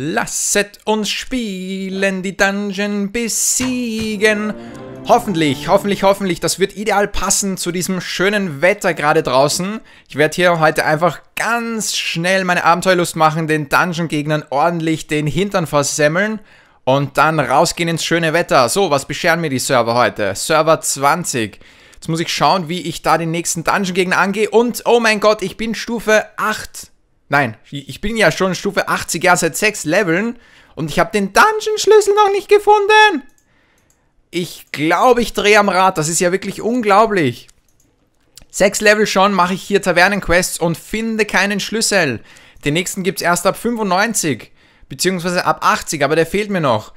Lasset uns spielen, die Dungeon besiegen. Hoffentlich, hoffentlich, hoffentlich. Das wird ideal passen zu diesem schönen Wetter gerade draußen. Ich werde hier heute einfach ganz schnell meine Abenteuerlust machen, den Dungeon-Gegnern ordentlich den Hintern versemmeln und dann rausgehen ins schöne Wetter. So, was bescheren mir die Server heute? Server 20. Jetzt muss ich schauen, wie ich da den nächsten Dungeon-Gegner angehe. Und, oh mein Gott, ich bin Stufe 8. Nein, ich bin ja schon Stufe 80 erst seit 6 Leveln und ich habe den Dungeon-Schlüssel noch nicht gefunden. Ich glaube, ich drehe am Rad. Das ist ja wirklich unglaublich. 6 Level schon mache ich hier Tavernenquests und finde keinen Schlüssel. Den nächsten gibt es erst ab 95, beziehungsweise ab 80, aber der fehlt mir noch.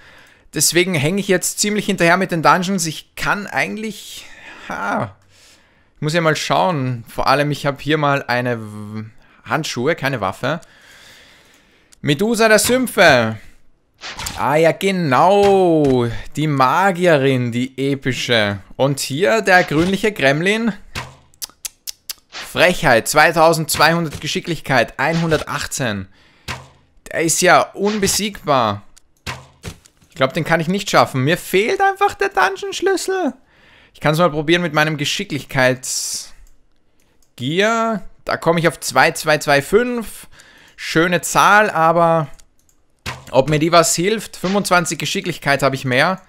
Deswegen hänge ich jetzt ziemlich hinterher mit den Dungeons. Ich kann eigentlich... Ha, ich muss ja mal schauen. Vor allem, ich habe hier mal eine Handschuhe, keine Waffe. Medusa der Sümpfe. Ah ja, genau. Die Magierin, die epische. Und hier der grünliche Gremlin. Frechheit, 2200 Geschicklichkeit, 118. Der ist ja unbesiegbar. Ich glaube, den kann ich nicht schaffen. Mir fehlt einfach der Dungeon-Schlüssel. Ich kann es mal probieren mit meinem Geschicklichkeits... Gear, da komme ich auf 2225. Schöne Zahl, aber ob mir die was hilft? 25 Geschicklichkeit habe ich mehr.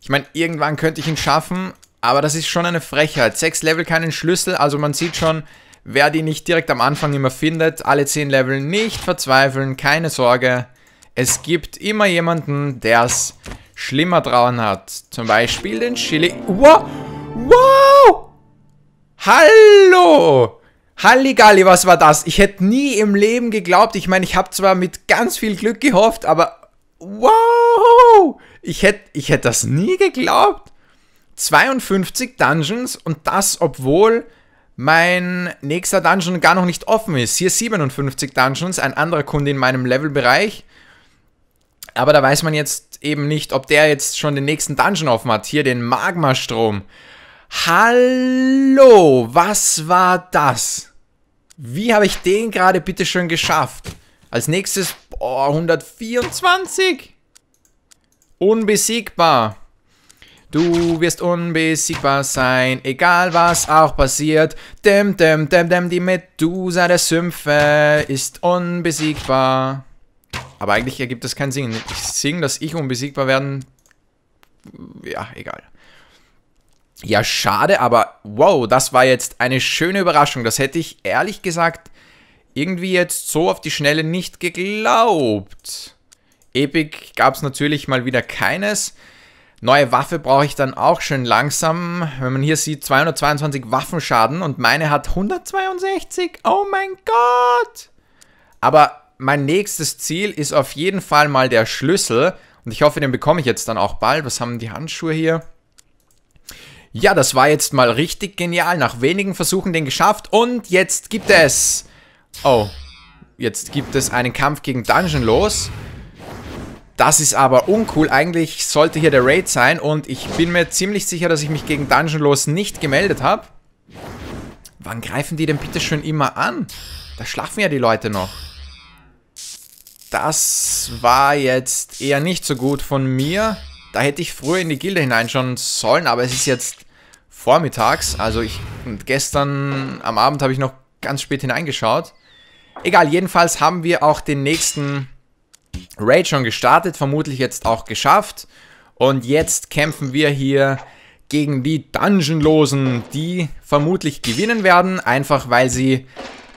Ich meine, irgendwann könnte ich ihn schaffen, aber das ist schon eine Frechheit. 6 Level keinen Schlüssel, also man sieht schon, wer die nicht direkt am Anfang immer findet. Alle 10 Level nicht verzweifeln, keine Sorge. Es gibt immer jemanden, der es schlimmer trauen hat. Zum Beispiel den Chili... Wow! Wow! Hallo! Halligalli, was war das? Ich hätte nie im Leben geglaubt. Ich meine, ich habe zwar mit ganz viel Glück gehofft, aber wow! Ich hätte ich hätt das nie geglaubt. 52 Dungeons und das, obwohl mein nächster Dungeon gar noch nicht offen ist. Hier 57 Dungeons, ein anderer Kunde in meinem Levelbereich. Aber da weiß man jetzt eben nicht, ob der jetzt schon den nächsten Dungeon offen hat. Hier den Magma-Strom. Hallo, was war das? Wie habe ich den gerade bitte schon geschafft? Als nächstes, boah, 124. Unbesiegbar. Du wirst unbesiegbar sein, egal was auch passiert. Dem, dem, dem, dem, die Medusa der Sümpfe ist unbesiegbar. Aber eigentlich ergibt das keinen Sinn. Ich singe, dass ich unbesiegbar werden... Ja, egal. Ja, schade, aber wow, das war jetzt eine schöne Überraschung. Das hätte ich ehrlich gesagt irgendwie jetzt so auf die Schnelle nicht geglaubt. Epic gab es natürlich mal wieder keines. Neue Waffe brauche ich dann auch schön langsam. Wenn man hier sieht, 222 Waffenschaden und meine hat 162. Oh mein Gott! Aber mein nächstes Ziel ist auf jeden Fall mal der Schlüssel. Und ich hoffe, den bekomme ich jetzt dann auch bald. Was haben die Handschuhe hier? Ja, das war jetzt mal richtig genial. Nach wenigen Versuchen den geschafft. Und jetzt gibt es... Oh. Jetzt gibt es einen Kampf gegen Dungeon los. Das ist aber uncool. Eigentlich sollte hier der Raid sein. Und ich bin mir ziemlich sicher, dass ich mich gegen Dungeon los nicht gemeldet habe. Wann greifen die denn bitte schon immer an? Da schlafen ja die Leute noch. Das war jetzt eher nicht so gut von mir. Da hätte ich früher in die Gilde hineinschauen sollen, aber es ist jetzt vormittags. Also ich gestern am Abend habe ich noch ganz spät hineingeschaut. Egal, jedenfalls haben wir auch den nächsten Raid schon gestartet, vermutlich jetzt auch geschafft. Und jetzt kämpfen wir hier gegen die Dungeonlosen, die vermutlich gewinnen werden, einfach weil sie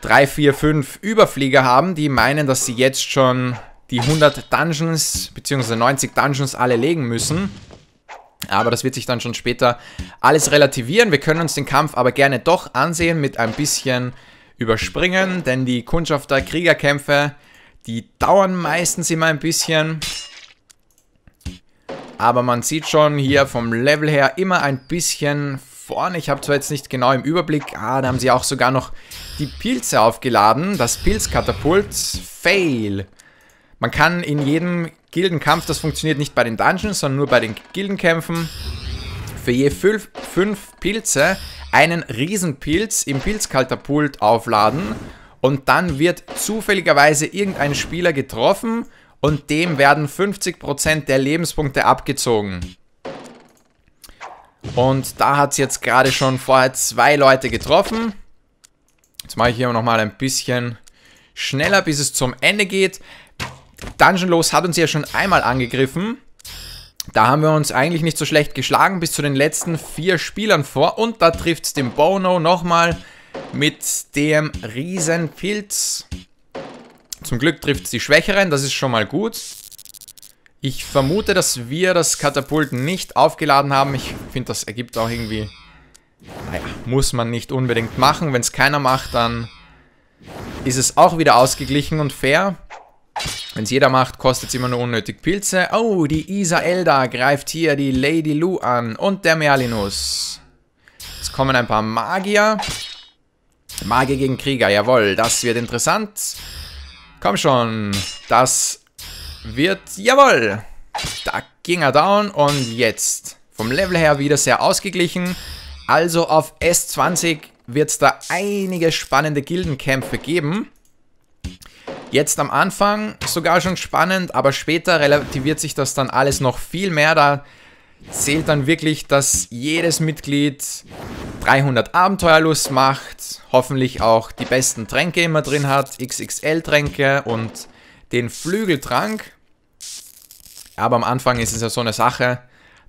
3, 4, 5 Überflieger haben, die meinen, dass sie jetzt schon die 100 Dungeons bzw. 90 Dungeons alle legen müssen. Aber das wird sich dann schon später alles relativieren. Wir können uns den Kampf aber gerne doch ansehen mit ein bisschen überspringen, denn die Kundschafter Kriegerkämpfe, die dauern meistens immer ein bisschen. Aber man sieht schon hier vom Level her immer ein bisschen vorne. Ich habe zwar jetzt nicht genau im Überblick. Ah, da haben sie auch sogar noch die Pilze aufgeladen. Das Pilzkatapult. Fail. Man kann in jedem Gildenkampf, das funktioniert nicht bei den Dungeons, sondern nur bei den Gildenkämpfen, für je fünf, fünf Pilze einen Riesenpilz im Pilzkatapult aufladen und dann wird zufälligerweise irgendein Spieler getroffen und dem werden 50% der Lebenspunkte abgezogen. Und da hat es jetzt gerade schon vorher zwei Leute getroffen. Jetzt mache ich hier nochmal ein bisschen schneller, bis es zum Ende geht. Dungeon Los hat uns ja schon einmal angegriffen. Da haben wir uns eigentlich nicht so schlecht geschlagen, bis zu den letzten vier Spielern vor. Und da trifft es den Bono nochmal mit dem Riesenpilz. Zum Glück trifft es die Schwächeren, das ist schon mal gut. Ich vermute, dass wir das Katapult nicht aufgeladen haben. Ich finde, das ergibt auch irgendwie... Naja, muss man nicht unbedingt machen. Wenn es keiner macht, dann ist es auch wieder ausgeglichen und fair. Wenn es jeder macht, kostet es immer nur unnötig Pilze. Oh, die Isa Elda greift hier die Lady Lou an und der Merlinus. Jetzt kommen ein paar Magier. Magier gegen Krieger, jawohl, das wird interessant. Komm schon, das wird, jawohl. Da ging er down und jetzt vom Level her wieder sehr ausgeglichen. Also auf S20 wird es da einige spannende Gildenkämpfe geben. Jetzt am Anfang sogar schon spannend, aber später relativiert sich das dann alles noch viel mehr. Da zählt dann wirklich, dass jedes Mitglied 300 Abenteuerlust macht, hoffentlich auch die besten Tränke immer drin hat, XXL-Tränke und den Flügeltrank. Aber am Anfang ist es ja so eine Sache,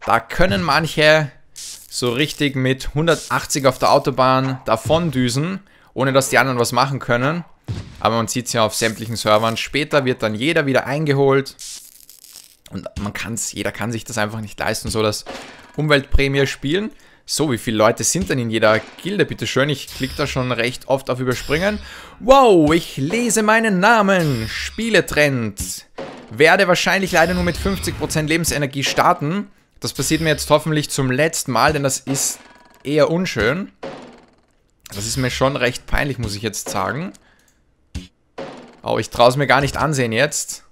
da können manche so richtig mit 180 auf der Autobahn davondüsen, ohne dass die anderen was machen können. Aber man sieht es ja auf sämtlichen Servern. Später wird dann jeder wieder eingeholt. Und man kann's, jeder kann sich das einfach nicht leisten, so das Umweltprämie spielen. So, wie viele Leute sind denn in jeder Gilde? Bitte schön, ich klicke da schon recht oft auf Überspringen. Wow, ich lese meinen Namen. Spieletrend. Werde wahrscheinlich leider nur mit 50% Lebensenergie starten. Das passiert mir jetzt hoffentlich zum letzten Mal, denn das ist eher unschön. Das ist mir schon recht peinlich, muss ich jetzt sagen. Oh, ich traue es mir gar nicht ansehen jetzt.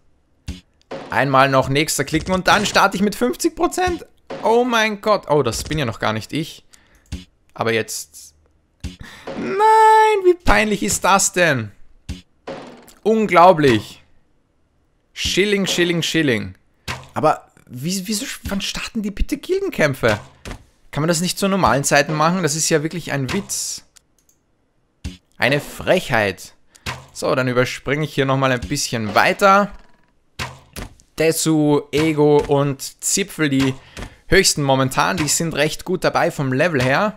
Einmal noch nächster klicken und dann starte ich mit 50%. Oh mein Gott. Oh, das bin ja noch gar nicht ich. Aber jetzt... Nein, wie peinlich ist das denn? Unglaublich. Schilling, Schilling, Schilling. Aber wieso, wann starten die bitte Gildenkämpfe? Kann man das nicht zu normalen Zeiten machen? Das ist ja wirklich ein Witz. Eine Frechheit. So, dann überspringe ich hier nochmal ein bisschen weiter. Desu, Ego und Zipfel, die höchsten momentan, die sind recht gut dabei vom Level her.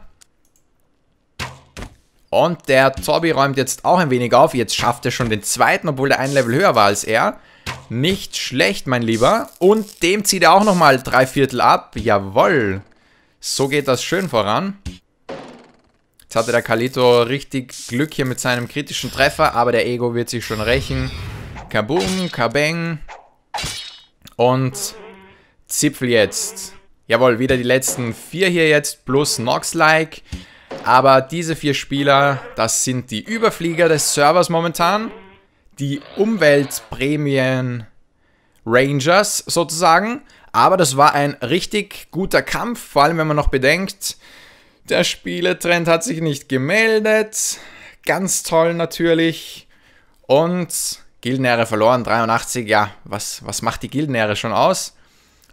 Und der Tobi räumt jetzt auch ein wenig auf. Jetzt schafft er schon den zweiten, obwohl der ein Level höher war als er. Nicht schlecht, mein Lieber. Und dem zieht er auch nochmal drei Viertel ab. Jawoll. So geht das schön voran. Jetzt hatte der Kalito richtig Glück hier mit seinem kritischen Treffer, aber der Ego wird sich schon rächen. Kaboom, Kabeng. Und Zipfel jetzt. Jawohl, wieder die letzten vier hier jetzt plus Nox-Like. Aber diese vier Spieler, das sind die Überflieger des Servers momentan. Die Umweltprämien Rangers sozusagen. Aber das war ein richtig guter Kampf, vor allem wenn man noch bedenkt, der Spieletrend hat sich nicht gemeldet. Ganz toll natürlich. Und Gildenäre verloren, 83. Ja, was, was macht die Gildenäre schon aus?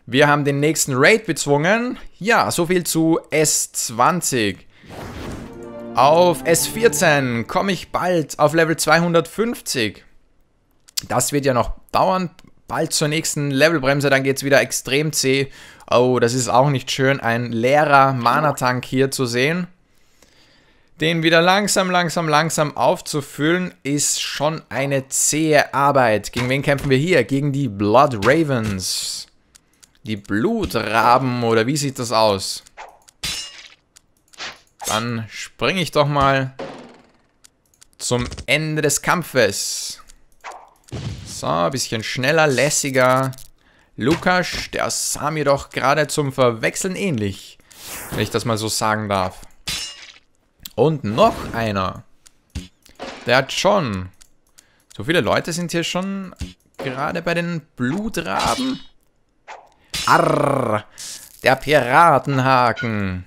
Wir haben den nächsten Raid bezwungen. Ja, so viel zu S20. Auf S14 komme ich bald auf Level 250. Das wird ja noch dauern, bald zur nächsten Levelbremse, dann geht es wieder extrem zäh. Oh, das ist auch nicht schön, ein leerer Mana-Tank hier zu sehen. Den wieder langsam, langsam, langsam aufzufüllen, ist schon eine zähe Arbeit. Gegen wen kämpfen wir hier? Gegen die Blood Ravens. Die Blutraben, oder wie sieht das aus? Dann springe ich doch mal zum Ende des Kampfes. So, ein bisschen schneller, lässiger. Lukas, der sah mir doch gerade zum Verwechseln ähnlich. Wenn ich das mal so sagen darf. Und noch einer. Der hat schon. So viele Leute sind hier schon gerade bei den Blutraben. Arr, der Piratenhaken.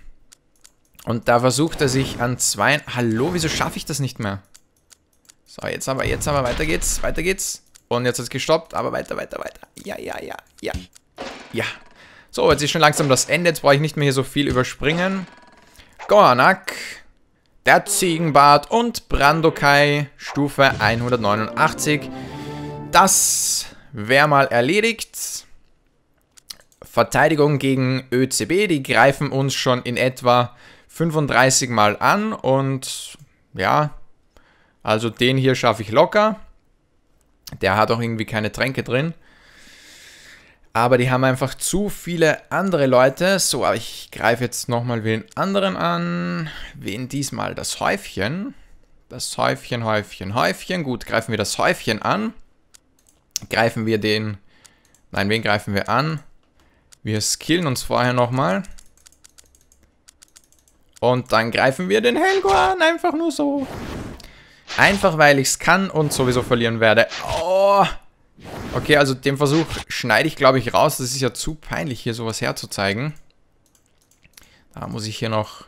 Und da versucht er sich an zwei... Hallo, wieso schaffe ich das nicht mehr? So, jetzt aber, jetzt aber, weiter geht's, weiter geht's. Und jetzt hat es gestoppt, aber weiter, weiter, weiter. Ja, ja, ja, ja. Ja. So, jetzt ist schon langsam das Ende. Jetzt brauche ich nicht mehr hier so viel überspringen. Gornak, der Ziegenbart und Brandokai, Stufe 189. Das wäre mal erledigt. Verteidigung gegen ÖCB, die greifen uns schon in etwa 35 Mal an und ja, also den hier schaffe ich locker. Der hat auch irgendwie keine Tränke drin. Aber die haben einfach zu viele andere Leute. So, aber ich greife jetzt nochmal wen anderen an. Wen diesmal? Das Häufchen. Das Häufchen, Häufchen, Häufchen. Gut, greifen wir das Häufchen an. Greifen wir den... Nein, wen greifen wir an? Wir skillen uns vorher nochmal. Und dann greifen wir den Helguan einfach nur so. Einfach weil ich es kann und sowieso verlieren werde. Oh. Okay, also den Versuch schneide ich, glaube ich, raus. Das ist ja zu peinlich, hier sowas herzuzeigen. Da muss ich hier noch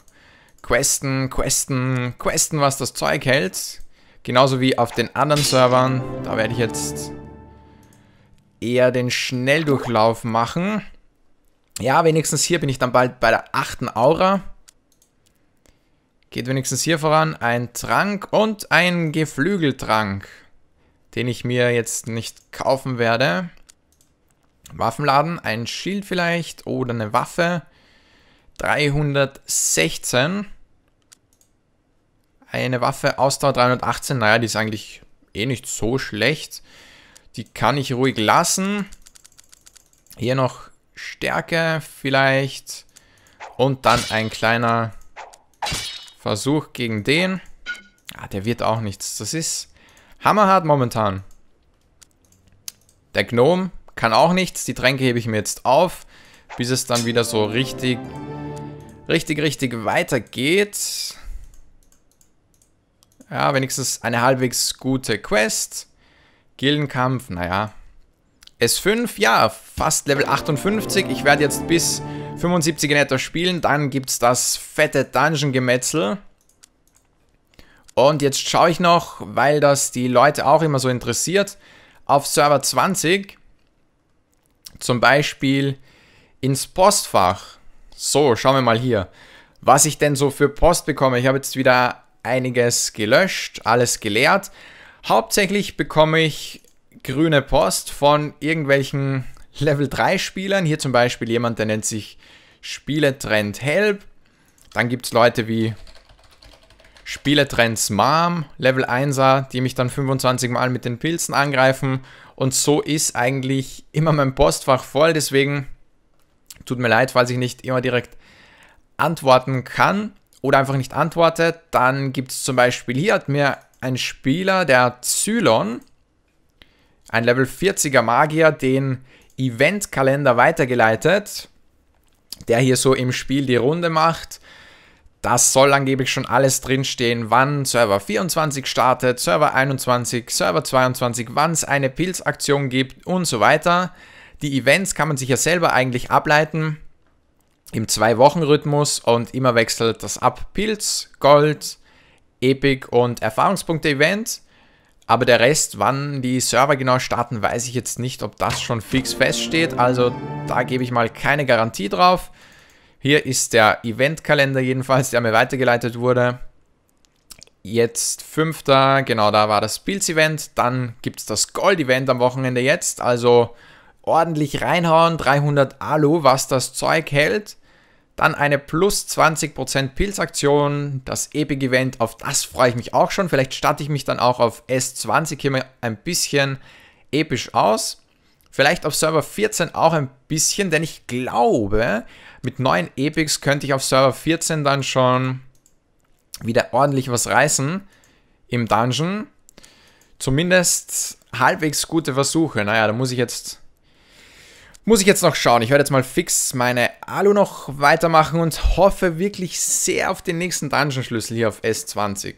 questen, questen, questen, was das Zeug hält. Genauso wie auf den anderen Servern. Da werde ich jetzt eher den Schnelldurchlauf machen. Ja, wenigstens hier bin ich dann bald bei der achten Aura. Geht wenigstens hier voran. Ein Trank und ein Geflügeltrank, den ich mir jetzt nicht kaufen werde. Waffenladen, ein Schild vielleicht oder eine Waffe. 316. Eine Waffe Ausdauer 318, naja, die ist eigentlich eh nicht so schlecht. Die kann ich ruhig lassen. Hier noch Stärke vielleicht. Und dann ein kleiner Versuch gegen den. Ah, der wird auch nichts. Das ist hammerhart momentan. Der Gnome kann auch nichts. Die Tränke hebe ich mir jetzt auf, bis es dann wieder so richtig, richtig, richtig weitergeht. Ja, wenigstens eine halbwegs gute Quest. Gildenkampf, naja. S5, ja, fast Level 58. Ich werde jetzt bis 75 in etwa spielen, dann gibt es das fette Dungeon-Gemetzel. Und jetzt schaue ich noch, weil das die Leute auch immer so interessiert, auf Server 20 zum Beispiel ins Postfach. So, schauen wir mal hier, was ich denn so für Post bekomme. Ich habe jetzt wieder einiges gelöscht, alles geleert. Hauptsächlich bekomme ich grüne Post von irgendwelchen Level 3 Spielern. Hier zum Beispiel jemand, der nennt sich Spieletrend Help. Dann gibt es Leute wie Spieletrends Mom, Level 1er, die mich dann 25 Mal mit den Pilzen angreifen. Und so ist eigentlich immer mein Postfach voll. Deswegen tut mir leid, falls ich nicht immer direkt antworten kann oder einfach nicht antworte. Dann gibt es zum Beispiel, hier hat mir ein Spieler, der Zylon, ein Level 40er Magier, den Eventkalender weitergeleitet, der hier so im Spiel die Runde macht. Das soll angeblich schon alles drinstehen, wann Server 24 startet, Server 21, Server 22, wann es eine Pilzaktion gibt und so weiter. Die Events kann man sich ja selber eigentlich ableiten im Zwei-Wochen-Rhythmus und immer wechselt das ab. Pilz, Gold, Epic und Erfahrungspunkte-Event. Aber der Rest, wann die Server genau starten, weiß ich jetzt nicht, ob das schon fix feststeht. Also da gebe ich mal keine Garantie drauf. Hier ist der Eventkalender jedenfalls, der mir weitergeleitet wurde. Jetzt fünfter, genau da war das Bills event Dann gibt es das Gold-Event am Wochenende jetzt. Also ordentlich reinhauen, 300 Alu, was das Zeug hält. Dann eine plus 20% Pilzaktion, das Epic Event, auf das freue ich mich auch schon. Vielleicht starte ich mich dann auch auf S20 hier mal ein bisschen episch aus. Vielleicht auf Server 14 auch ein bisschen, denn ich glaube, mit neuen Epics könnte ich auf Server 14 dann schon wieder ordentlich was reißen im Dungeon. Zumindest halbwegs gute Versuche. Naja, da muss ich jetzt muss ich jetzt noch schauen. Ich werde jetzt mal fix meine Alu noch weitermachen und hoffe wirklich sehr auf den nächsten Dungeon-Schlüssel hier auf S20.